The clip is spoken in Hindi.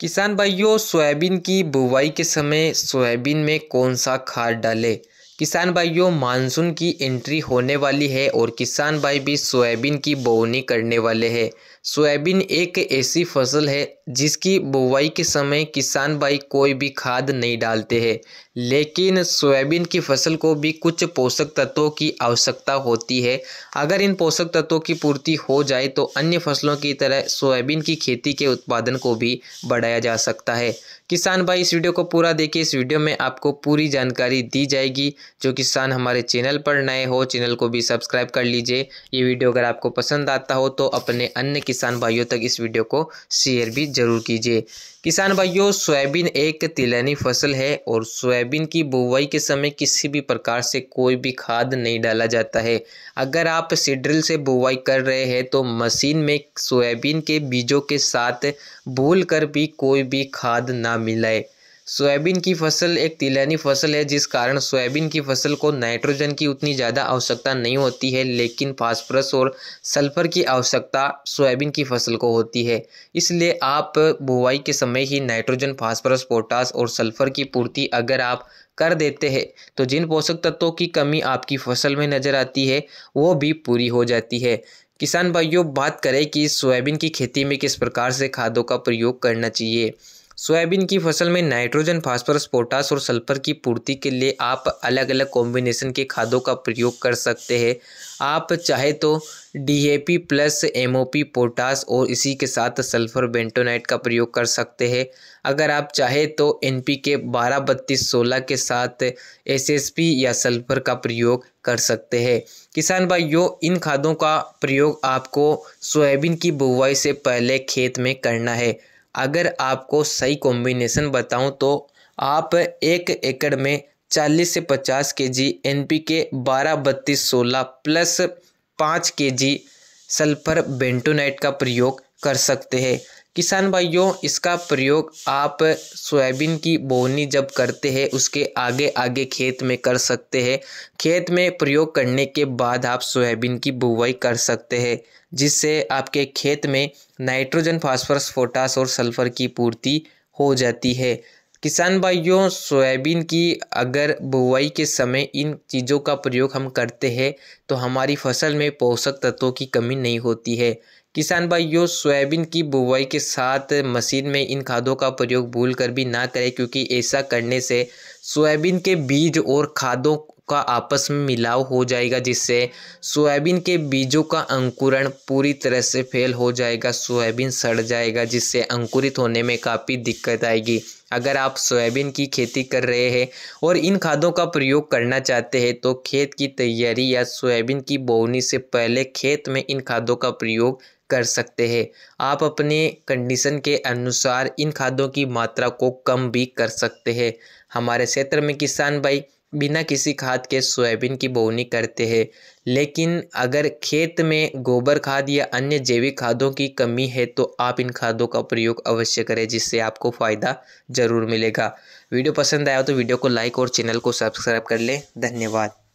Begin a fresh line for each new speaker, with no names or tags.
किसान भाइयों सोयाबीन की बुवाई के समय सोयाबीन में कौन सा खाद डालें किसान भाइयों मानसून की एंट्री होने वाली है और किसान भाई भी सोयाबीन की बोवनी करने वाले हैं सोयाबीन एक ऐसी फसल है जिसकी बुवाई के समय किसान भाई कोई भी खाद नहीं डालते हैं लेकिन सोयाबीन की फसल को भी कुछ पोषक तत्वों की आवश्यकता होती है अगर इन पोषक तत्वों की पूर्ति हो जाए तो अन्य फसलों की तरह सोयाबीन की खेती के उत्पादन को भी बढ़ाया जा सकता है किसान भाई इस वीडियो को पूरा देखिए इस वीडियो में आपको पूरी जानकारी दी जाएगी जो किसान हमारे चैनल पर नए हो चैनल को भी सब्सक्राइब कर लीजिए ये वीडियो अगर आपको पसंद आता हो तो अपने अन्य किसान किसान भाइयों तक इस वीडियो को शेयर भी जरूर कीजिए किसान भाइयों सोयाबीन एक तिलहनी फसल है और सोयाबीन की बुवाई के समय किसी भी प्रकार से कोई भी खाद नहीं डाला जाता है अगर आप सीड्रिल से बुवाई कर रहे हैं तो मशीन में सोयाबीन के बीजों के साथ भूल कर भी कोई भी खाद ना मिलाए सोयाबीन की फसल एक तिलैनी फसल है जिस कारण सोयाबीन की फसल को नाइट्रोजन की उतनी ज़्यादा आवश्यकता नहीं होती है लेकिन फास्फोरस और सल्फर की आवश्यकता सोयाबीन की फसल को होती है इसलिए आप बुवाई के समय ही नाइट्रोजन फास्फोरस पोटास और सल्फर की पूर्ति अगर आप कर देते हैं तो जिन पोषक तत्वों की कमी आपकी फसल में नज़र आती है वो भी पूरी हो जाती है किसान भाइयों बात करें कि सोयाबीन की खेती में किस प्रकार से खादों का प्रयोग करना चाहिए सोयाबीन की फसल में नाइट्रोजन फास्फोरस पोटास और सल्फर की पूर्ति के लिए आप अलग अलग कॉम्बिनेशन के खादों का प्रयोग कर सकते हैं आप चाहे तो डी प्लस एम पोटास और इसी के साथ सल्फर बेंटोनाइट का प्रयोग कर सकते हैं अगर आप चाहे तो एन पी के बारह बत्तीस सोलह के साथ एसएसपी या सल्फर का प्रयोग कर सकते हैं किसान भाइयों इन खादों का प्रयोग आपको सोयाबीन की बुवाई से पहले खेत में करना है अगर आपको सही कॉम्बिनेशन बताऊं तो आप एक एकड़ में 40 से 50 के जी एन पी के बारह बत्तीस सोलह प्लस पाँच के जी सल्फर बेंटोनाइट का प्रयोग कर सकते हैं किसान भाइयों इसका प्रयोग आप सोयाबीन की बोनी जब करते हैं उसके आगे आगे खेत में कर सकते हैं खेत में प्रयोग करने के बाद आप सोयाबीन की बुवाई कर सकते हैं जिससे आपके खेत में नाइट्रोजन फास्फोरस पोटास और सल्फर की पूर्ति हो जाती है किसान भाइयों सोयाबीन की अगर बुवाई के समय इन चीज़ों का प्रयोग हम करते हैं तो हमारी फसल में पोषक तत्वों की कमी नहीं होती है किसान भाइयों सोयाबीन की बुवाई के साथ मशीन में इन खादों का प्रयोग भूल कर भी ना करें क्योंकि ऐसा करने से सोयाबीन के बीज और खादों का आपस में मिलाव हो जाएगा जिससे सोयाबीन के बीजों का अंकुरण पूरी तरह से फेल हो जाएगा सोयाबीन सड़ जाएगा जिससे अंकुरित होने में काफ़ी दिक्कत आएगी अगर आप सोयाबीन की खेती कर रहे हैं और इन खादों का प्रयोग करना चाहते हैं तो खेत की तैयारी या सोयाबीन की बोवनी से पहले खेत में इन खादों का प्रयोग कर सकते हैं आप अपने कंडीशन के अनुसार इन खादों की मात्रा को कम भी कर सकते हैं हमारे क्षेत्र में किसान भाई बिना किसी खाद के सोयाबीन की बोवनी करते हैं लेकिन अगर खेत में गोबर खाद या अन्य जैविक खादों की कमी है तो आप इन खादों का प्रयोग अवश्य करें जिससे आपको फ़ायदा ज़रूर मिलेगा वीडियो पसंद आया तो वीडियो को लाइक और चैनल को सब्सक्राइब कर लें धन्यवाद